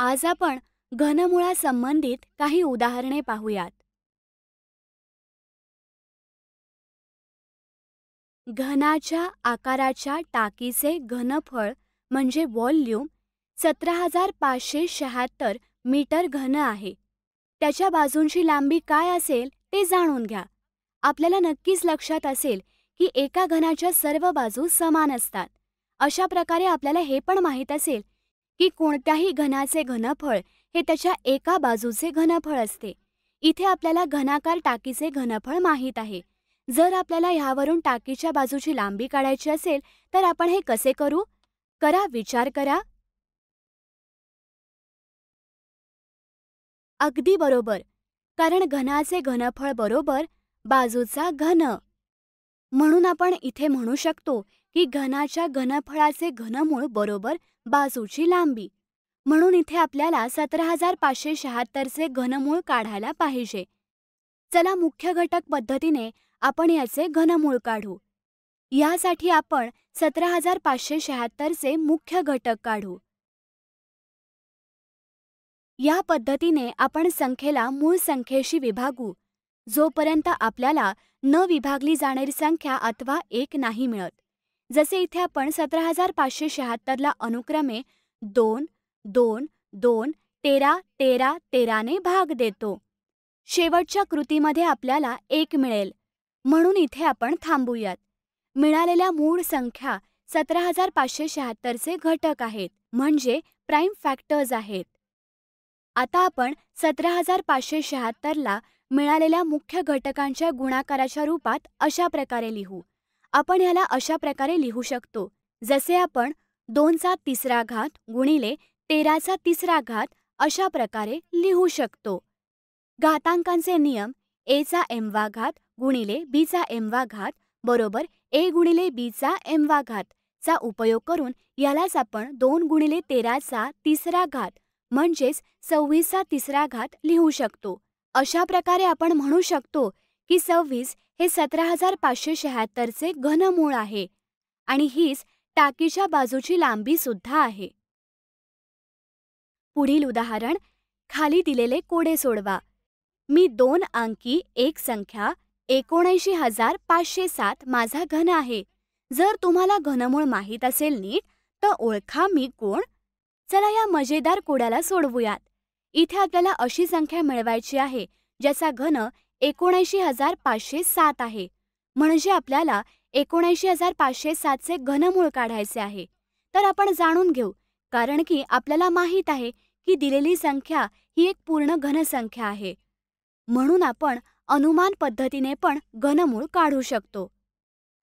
आज आपण घनमुळासंबंधित काही उदाहरणे पाहूयात घनाच्या आकाराच्या टाकीचे घनफळ म्हणजे व्हॉल्यूम सतरा हजार पाचशे शहात्तर मीटर घन आहे त्याच्या बाजूंची लांबी काय असेल ते जाणून घ्या आपल्याला नक्कीच लक्षात असेल की एका घनाच्या सर्व बाजू समान असतात अशा प्रकारे आपल्याला हे पण माहीत असेल की कोणत्याही घनाचे घनफळ हे त्याच्या एका बाजूचे घनफळ असते इथे आपल्याला घनाकार टाकीचे घनफळ माहीत आहे जर आपल्याला ह्यावरून टाकीच्या बाजूची लांबी काढायची असेल तर आपण हे कसे करू करा विचार करा अगदी बरोबर कारण घनाचे घनफळ बरोबर बाजूचा घन म्हणून आपण इथे म्हणू शकतो ही घनाच्या घनफळाचे घनमूळ बरोबर बाजूची लांबी म्हणून इथे आपल्याला सतरा हजार पाचशे शहात्तरचे घनमूळ काढायला पाहिजे चला मुख्य घटक पद्धतीने आपण याचे घनमूळ काढू यासाठी आपण सतरा हजार पाचशे शहात्तरचे मुख्य घटक काढू या पद्धतीने आपण संख्येला मूळ संख्येशी विभागू जोपर्यंत आपल्याला न विभागली जाणारी संख्या अथवा एक नाही मिळत जसे इथे आपण सतरा हजार पाचशे शहात्तरला अनुक्रमे दोन दोन दोन तेरा तेरा तेराने भाग देतो शेवटच्या कृतीमध्ये आपल्याला एक मिळेल म्हणून इथे आपण थांबूयात मिळालेल्या मूळ संख्या सतरा हजार पाचशे शहात्तरचे घटक आहेत म्हणजे प्राईम फॅक्टर्स आहेत आता आपण सतरा हजार पाचशे शहात्तरला मिळालेल्या मुख्य घटकांच्या गुणाकाराच्या रूपात अशा प्रकारे लिहू आपण ह्याला अशा प्रकारे लिहू शकतो जसे आपण दोनचा तिसरा घात गुणिले तेराचा तिसरा घात अशा प्रकारे लिहू शकतो घातांकांचे नियम एचा एमवा घात गुणिले बीचा एमवा घात बरोबर ए गुणिले बीचा एमवा घात चा उपयोग करून यालाच आपण दोन गुणिले तेराचा तिसरा घात म्हणजेच सव्वीसचा तिसरा घात लिहू शकतो अशा प्रकारे आपण म्हणू शकतो की सव्वीस हे सतरा हजार पाचशे शहात्तरचे घनमूळ आहे आणि हीच टाकीच्या बाजूची लांबी सुद्धा आहे पुढील उदाहरण खाली दिलेले कोडे सोडवा मी दोन अंकी एक संख्या एकोणऐंशी हजार पाचशे सात माझा घन आहे जर तुम्हाला घनमूळ माहीत असेल नीट तर ओळखा मी कोण चला या मजेदार कोड्याला सोडवूयात इथे आपल्याला अशी संख्या मिळवायची आहे ज्याचा घन एकोणऐंशी हजार पाचशे सात आहे म्हणजे आपल्याला एकोणऐंशी हजार पाचशे सातचे घनमूळ काढायचे आहे तर आपण जाणून घेऊ कारण की आपल्याला माहीत आहे की दिलेली संख्या ही एक पूर्ण घनसंख्या आहे म्हणून आपण अनुमान पद्धतीने पण घनमूळ काढू शकतो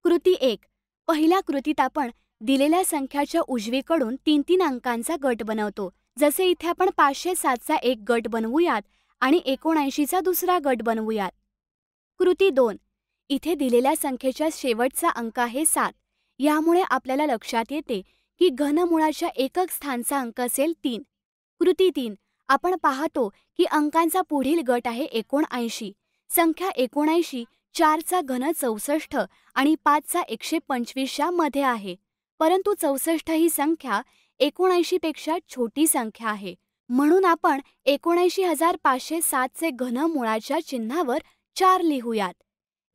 कृती एक पहिल्या कृतीत आपण दिलेल्या संख्याच्या उजवीकडून तीन तीन अंकांचा गट बनवतो जसे इथे आपण पाचशे सातचा एक गट बनवूयात आणि एकोणऐंशीचा दुसरा गट बनवूयात कृती दोन इथे दिलेल्या संख्येच्या शेवटचा अंक आहे सात यामुळे आपल्याला लक्षात येते की घनमुळाच्या एकक स्थानचा अंक असेल तीन कृती तीन आपण पाहतो की अंकांचा पुढील गट आहे एकोणऐंशी संख्या एकोणऐंशी चारचा घन चौसष्ट आणि पाचचा एकशे पंचवीसच्या मध्ये आहे परंतु चौसष्ट ही संख्या एकोणऐंशीपेक्षा छोटी संख्या आहे म्हणून आपण एकोणऐंशी हजार पाचशे सातचे घन मुळाच्या चिन्हावर चार लिहूयात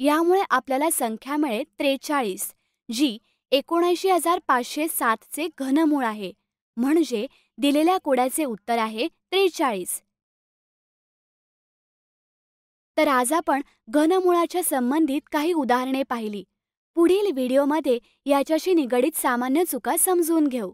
यामुळे आपल्याला संख्या मिळेल त्रेचाळीस जी एकोणऐंशी हजार पाचशे सातचे घनमूळ आहे म्हणजे दिलेल्या कोड्याचे उत्तर आहे त्रेचाळीस तर आज आपण घनमुळाच्या संबंधित काही उदाहरणे पाहिली पुढील व्हिडिओमध्ये याच्याशी निगडीत सामान्य चुका समजून घेऊ